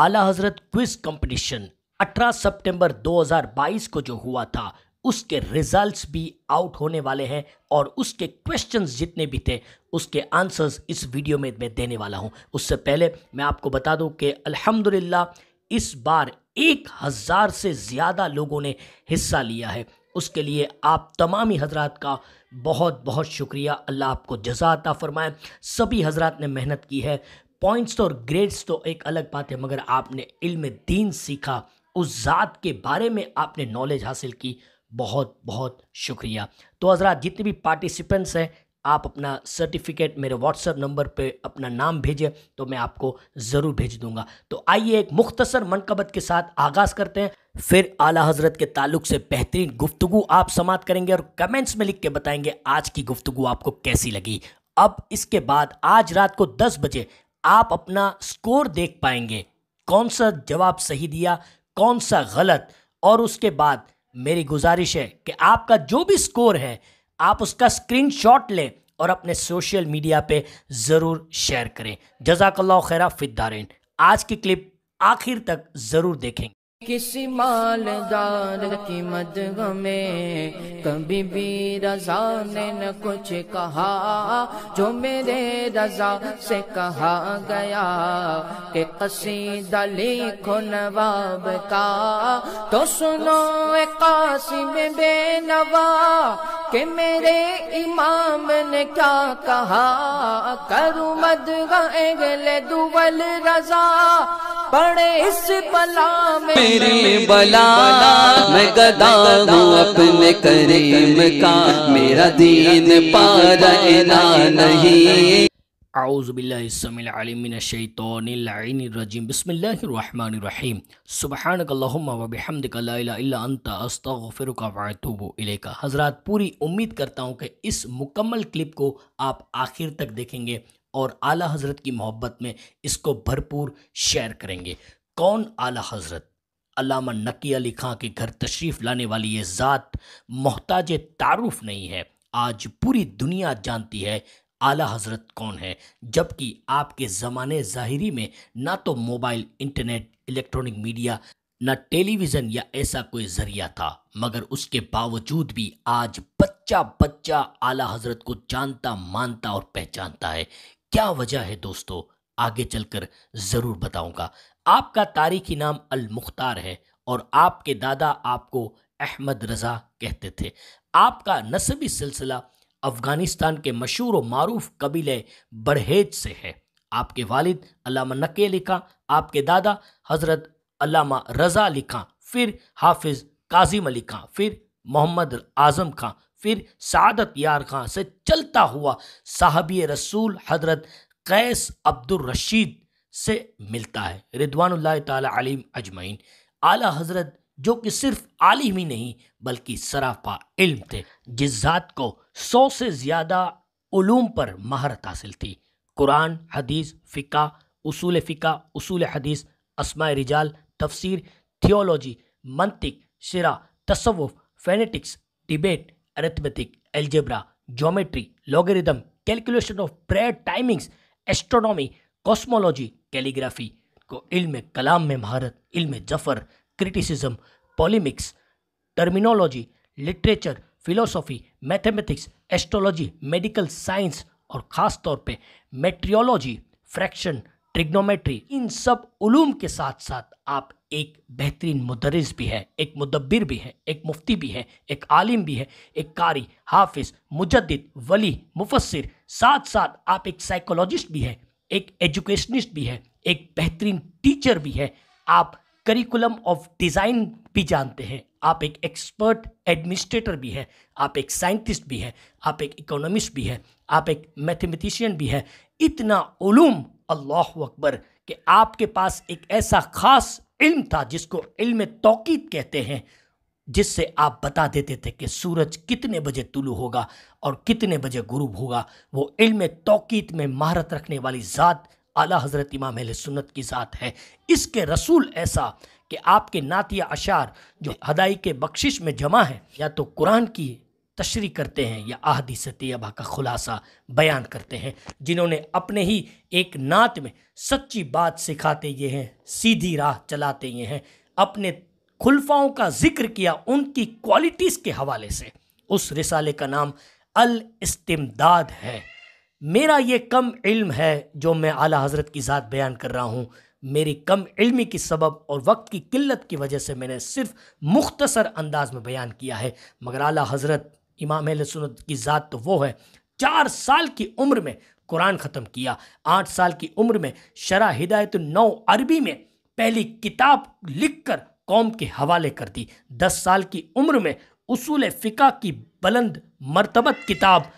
आला हजरत quiz competition 18 सितंबर 2022 को जो हुआ था उसके रिजल्ट्स भी आउट होने वाले हैं और उसके क्वेश्चंस जितने भी थे उसके आंसर्स इस वीडियो में मैं देने वाला हूं उससे पहले मैं आपको बता दूं कि अल्हम्दुलिल्लाह इस बार एक हज़ार से ज़्यादा लोगों ने हिस्सा लिया है उसके लिए आप तमामी हजरात का बहुत बहुत शुक्रिया अल्लाह आपको जजाता फ़रमाए सभी हजरात ने मेहनत की है पॉइंट्स तो और ग्रेड्स तो एक अलग बात है मगर आपने इल्म दीन सीखा उस ज़ात के बारे में आपने नॉलेज हासिल की बहुत बहुत शुक्रिया तो हजरा जितने भी पार्टिसिपेंट्स हैं आप अपना सर्टिफिकेट मेरे व्हाट्सएप नंबर पे अपना नाम भेजें तो मैं आपको ज़रूर भेज दूंगा तो आइए एक मुख्तसर मनकबत के साथ आगाज़ करते हैं फिर आला हजरत के ताल्लुक से बेहतरीन गुफ्तु आप समाप्त करेंगे और कमेंट्स में लिख के बताएंगे आज की गुफ्तु आपको कैसी लगी अब इसके बाद आज रात को दस बजे आप अपना स्कोर देख पाएंगे कौन सा जवाब सही दिया कौन सा गलत और उसके बाद मेरी गुजारिश है कि आपका जो भी स्कोर है आप उसका स्क्रीनशॉट लें और अपने सोशल मीडिया पे ज़रूर शेयर करें जजाकल्ला खैरा फिदारेन आज की क्लिप आखिर तक ज़रूर देखें किसी मालदार की मद में कभी भी रजा ने न कुछ कहा जो मेरे रजा से कहा गया कि कसीदा लिखो नवाब का तो सुनो कासिम बेनवा कि मेरे इमाम ने क्या कहा करू मद गले दुबल रजा पड़े इस बला में मेरी बला मैं गदा हूँ अपने करीम का मेरा दीन पार नहीं हज़रत पूरी उम्मीद करता हूँ कि इस मुकम्मल क्लिप को आप आखिर तक देखेंगे और आला हज़रत की मोहब्बत में इसको भरपूर शेयर करेंगे कौन आला हज़रत अलामा नकी अली खां के घर तशरीफ़ लाने वाली ये ज़ात मोहताज तारुफ नहीं है आज पूरी दुनिया जानती है आला हजरत कौन है जबकि आपके ज़माने ज़ाहिरी में ना तो मोबाइल इंटरनेट इलेक्ट्रॉनिक मीडिया न टेलीविज़न या ऐसा कोई ज़रिया था मगर उसके बावजूद भी आज बच्चा बच्चा आला हजरत को जानता मानता और पहचानता है क्या वजह है दोस्तों आगे चलकर ज़रूर बताऊंगा आपका तारीखी नाम अल मुख्तार है और आपके दादा आपको अहमद रज़ा कहते थे आपका नसबी सिलसिला अफ़गानिस्तान के मशहूर व मरूफ कबीले बरहेज से है आपके वालिद अलामा नक़ी लिखा आपके दादा हज़रत अलामा रज़ा लिखा फिर हाफिज़ काजिम अली खां फिर मोहम्मद आज़म खां फिर सादत यार खां से चलता हुआ साहबी रसूल हजरत कैस अब्दुल रशीद से मिलता है रिदवान तलीम अजमैन आला हजरत जो कि सिर्फ आलिम ही नहीं बल्कि सराफा इल्म थे जिस ज़ात को सौ से ज़्यादा ूम पर महारत हासिल थी कुरान हदीस फ़िका उसूल फ़िका उसूल हदीस असमा रिजाल तफसर थियोलॉजी मंतिक शरा तसवुफ़ phonetics debate arithmetic algebra geometry logarithm calculation of prayer timings astronomy cosmology calligraphy को इल्म कलाम में महारत इल्म जफ़र criticism polemics terminology literature philosophy mathematics astrology medical science और ख़ास तौर पे मेट्रियोलॉजी फ्रैक्शन ट्रिग्नोमेट्री इन सब उलूम के साथ साथ आप एक बेहतरीन मुदरस भी है एक मुदब्बिर भी है एक मुफ्ती भी है एक आलिम भी है एक कारी हाफिज मुजद्दिद वली मुफसर साथ साथ आप एक साइकोलॉजिस्ट भी है एक एजुकेशनिस्ट भी है एक बेहतरीन टीचर भी है आप करिकुलम ऑफ डिज़ाइन भी जानते हैं आप एक एक्सपर्ट एडमिनिस्ट्रेटर भी हैं आप एक साइंटिस्ट भी हैं आप एक इकोनॉमिस्ट भी हैं आप एक मैथमेटिशियन भी हैं इतना उलूम अल्लाह अकबर कि आपके पास एक ऐसा ख़ास इल्म था जिसको इल्म तोकीद कहते हैं जिससे आप बता देते थे कि सूरज कितने बजे तुलू होगा और कितने बजे गुरूब होगा वो इल्म तोकीद में महारत रखने वाली ज़ात आला हज़रत इमाम सुन्नत की ज़ात है इसके रसूल ऐसा कि आपके नातिया अशार जो हदाई के बख्शिश में जमा है या तो कुरान की तशरी करते हैं या आहदीस तयबा का खुलासा बयान करते हैं जिन्होंने अपने ही एक नात में सच्ची बात सिखाते ये हैं सीधी राह चलाते ये हैं अपने खुलफाओं का जिक्र किया उनकी क्वालिटीज़ के हवाले से उस रिसाले का नाम अल इस्तिमदाद है मेरा ये कम इल्म है जो मैं आला हज़रत की ज़ात बयान कर रहा हूँ मेरी कम इल्मी की सबब और वक्त की किल्लत की वजह से मैंने सिर्फ मुख्तसर अंदाज में बयान किया है मगर आला हज़रत इमाम सुनत की ज़ात तो वो है चार साल की उम्र में कुरान ख़त्म किया आठ साल की उम्र में शरा हिदायत नौ अरबी में पहली किताब लिख कर कौम के हवाले कर दी दस साल की उम्र में उसूल फ़िका की बुलंद मरतबत किताब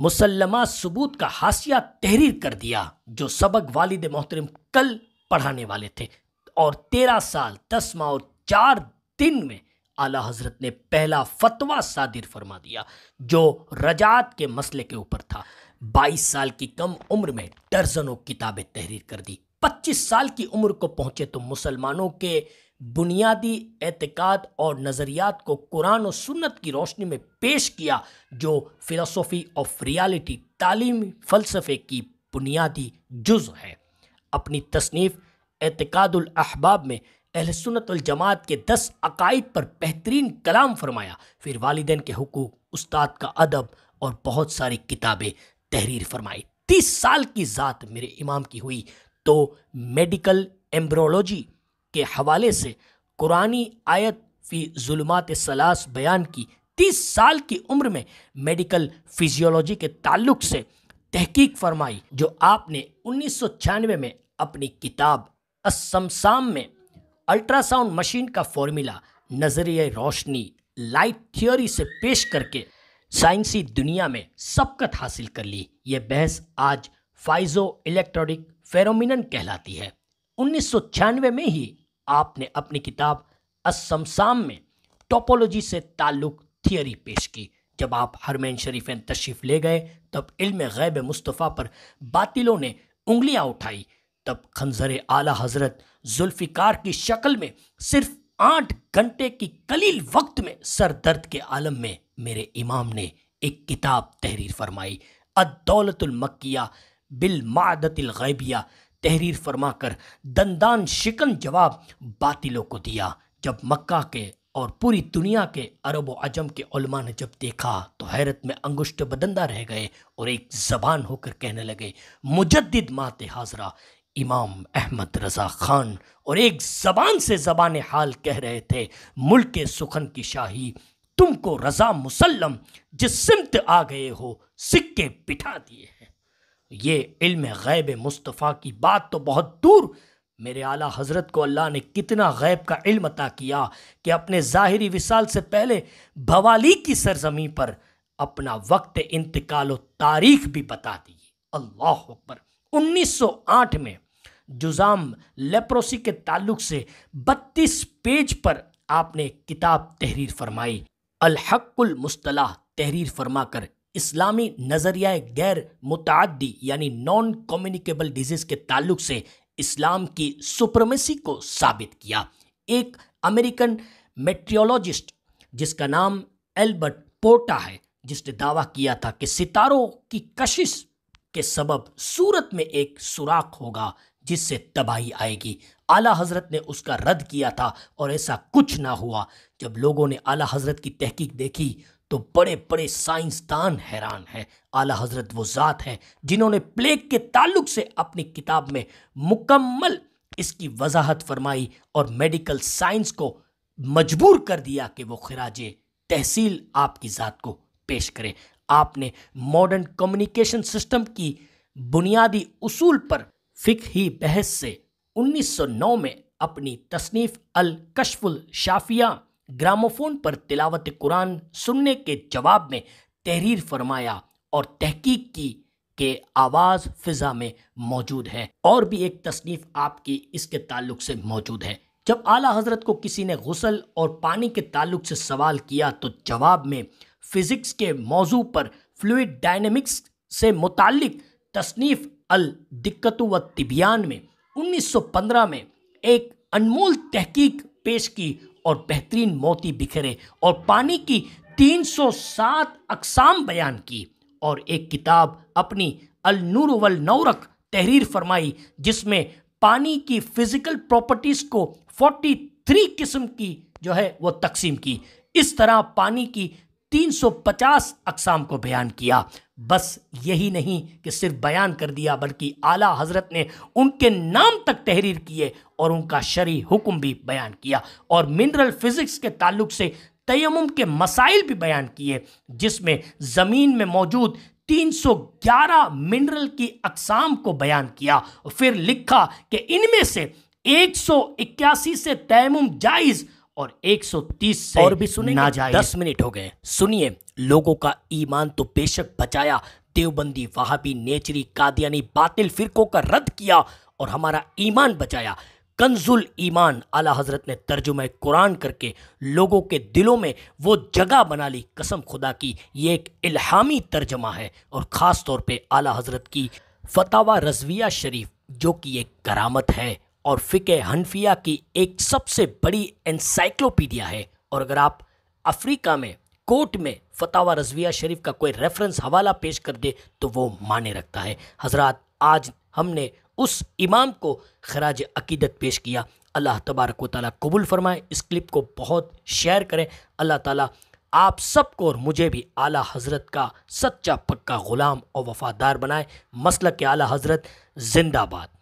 मुसलमा सबूत का हाशिया तहरीर कर दिया जो सबक वालिद मोहतरम कल पढ़ाने वाले थे और तेरह साल दस माह और चार दिन में आला हजरत ने पहला फतवा सादिर फरमा दिया जो रजात के मसले के ऊपर था बाईस साल की कम उम्र में दर्जनों किताबें तहरीर कर दी पच्चीस साल की उम्र को पहुंचे तो मुसलमानों के बुनियादी एतक़ाद और नज़रियात को कुरान और सुन्नत की रोशनी में पेश किया जो फ़िलासफ़ी ऑफ रियलिटी तालीमी फ़लसफ़े की बुनियादी जुज़ है अपनी तसनीफ़ एतक़ादलहबाब में अहल सुनतजमात के दस अकायद पर बेहतरीन कलाम फरमाया फिर वालदे के हकूक़ उस्ताद का अदब और बहुत सारी किताबें तहरीर फरमाई तीस साल की ज़ात मेरे इमाम की हुई तो मेडिकल एम्ब्रोलॉजी के हवाले से कुरानी आयत फ़ी जुलमात सलास बयान की तीस साल की उम्र में मेडिकल फिजियोलॉजी के ताल्लुक से तहकीक फरमाई जो आपने उन्नीस में अपनी किताब असमसाम में अल्ट्रासाउंड मशीन का फॉर्मूला नज़रिए रोशनी लाइट थियोरी से पेश करके साइंसी दुनिया में सबकत हासिल कर ली ये बहस आज फाइजो इलेक्ट्रॉनिक फेरोमिनन कहलाती है उन्नीस में ही आपने अपनी किताब असमसाम में टोपोलॉजी से ताल्लुक़ थियरी पेश की जब आप हरमैन शरीफ तशरीफ़ ले गए तब इल्म गैब मुस्तफ़ा पर बातिलों ने उंगलियां उठाई तब खंजर आला हजरत जुल्फ़िकार की शक्ल में सिर्फ आठ घंटे की कलील वक्त में सर दर्द के आलम में मेरे इमाम ने एक किताब तहरीर फरमाई अदौलतुल मक्किया बिल मादतिल गैबिया तहरीर फरमाकर दंदान शिकन जवाब बातिलों को दिया जब मक्का के और पूरी दुनिया के अरब अजम के उलमा ने जब देखा तो हैरत में अंगुष्ट बदंदा रह गए और एक जबान होकर कहने लगे मुजद मात हाजरा इमाम अहमद रज़ा ख़ान और एक जबान से जबान हाल कह रहे थे मुल्क के सुखन की शाही तुमको रज़ा मुसल्लम जिस सिमत आ गए हो सिक्के बिठा दिए हैं ये इल्म गैब मुस्तफ़ा की बात तो बहुत दूर मेरे आला हजरत को अल्लाह ने कितना गैब का इल्म अता किया कि अपने ज़ाहरी विसाल से पहले भवाली की सरजमी पर अपना वक्त इंतकाल तारीख भी बता दी अल्लाह अकबर 1908 में जुजाम लेप्रोसी के ताल्लुक से 32 पेज पर आपने किताब तहरीर फरमाई अलहकुल मुस्तलाह तहरीर फरमा कर इस्लामी नज़रिया गैर मुतदी यानी नॉन कम्युनिकेबल डिजीज़ के ताल्लुक से इस्लाम की सुप्रमेसी को साबित किया एक अमेरिकन मेट्रियोलॉजिस्ट जिसका नाम एल्बर्ट पोटा है जिसने दावा किया था कि सितारों की कशिश के सबब सूरत में एक सुराख होगा जिससे तबाही आएगी आला हजरत ने उसका रद्द किया था और ऐसा कुछ ना हुआ जब लोगों ने आला हजरत की तहकीक देखी तो बड़े बड़े साइंसदान हैरान हैं आला हजरत वो ज़ात हैं जिन्होंने प्लेग के ताल्लुक से अपनी किताब में मुकम्मल इसकी वजाहत फरमाई और मेडिकल साइंस को मजबूर कर दिया कि वो खराज तहसील आपकी ज़ात को पेश करें आपने मॉडर्न कम्युनिकेशन सिस्टम की बुनियादी उसूल पर फ़िक ही बहस से 1909 में अपनी तसनीफ़ अल कशफुल शाफिया ग्रामोफोन पर तिलावत कुरान सुनने के जवाब में तहरीर फरमाया और तहकीक की के आवाज़ फ़िज़ा में मौजूद है और भी एक तसनीफ़ आपकी इसके ताल्लुक से मौजूद है जब आला हज़रत को किसी ने गसल और पानी के ताल्लुक से सवाल किया तो जवाब में फ़िज़िक्स के मौजू पर फ्लूड डायनेमिक्स से मुतल तसनीफ़ अल दिक्कत व तिबियान में 1915 में एक अनमोल तहकीक पेश की और बेहतरीन मोती बिखरे और पानी की 307 अकसाम बयान की और एक किताब अपनी अल नूर वल नौरक तहरीर फरमाई जिसमें पानी की फिज़िकल प्रॉपर्टीज़ को 43 किस्म की जो है वो तकसीम की इस तरह पानी की 350 अकसाम को बयान किया बस यही नहीं कि सिर्फ बयान कर दिया बल्कि आला हजरत ने उनके नाम तक तहरीर किए और उनका शरी हुक्म भी बयान किया और मिनरल फिज़िक्स के ताल्लुक से तयम के मसाइल भी बयान किए जिसमें ज़मीन में मौजूद 311 मिनरल की अकसाम को बयान किया फिर लिखा कि इनमें से एक से तयम जायज़ और 130 से और भी सुने दस मिनट हो गए सुनिए लोगों का ईमान तो बेशक बचाया देवबंदी वहाबी नेचरी कादियानी बातिल फिरकों का रद्द किया और हमारा ईमान बचाया कंजुल ईमान आला हजरत ने तर्जुम कुरान करके लोगों के दिलों में वो जगह बना ली कसम खुदा की ये एक इल्हामी तर्जमा है और ख़ास तौर पे आला हजरत की फतावा रजविया शरीफ जो कि एक करामत है और फ़िक हनफिया की एक सबसे बड़ी एनसाइक्लोपीडिया है और अगर आप अफ्रीका में कोर्ट में फतावा रजविया शरीफ का कोई रेफरेंस हवाला पेश कर दे तो वो माने रखता है हजरत आज हमने उस इमाम को खराज अकीदत पेश किया अल्लाह तबारक वाली कबूल फरमाएँ इस क्लिप को बहुत शेयर करें अल्लाह ताला आप सबको और मुझे भी आला हजरत का सच्चा पक्का ग़ुलाम और वफ़ादार बनाए मसल के आला हजरत जिंदाबाद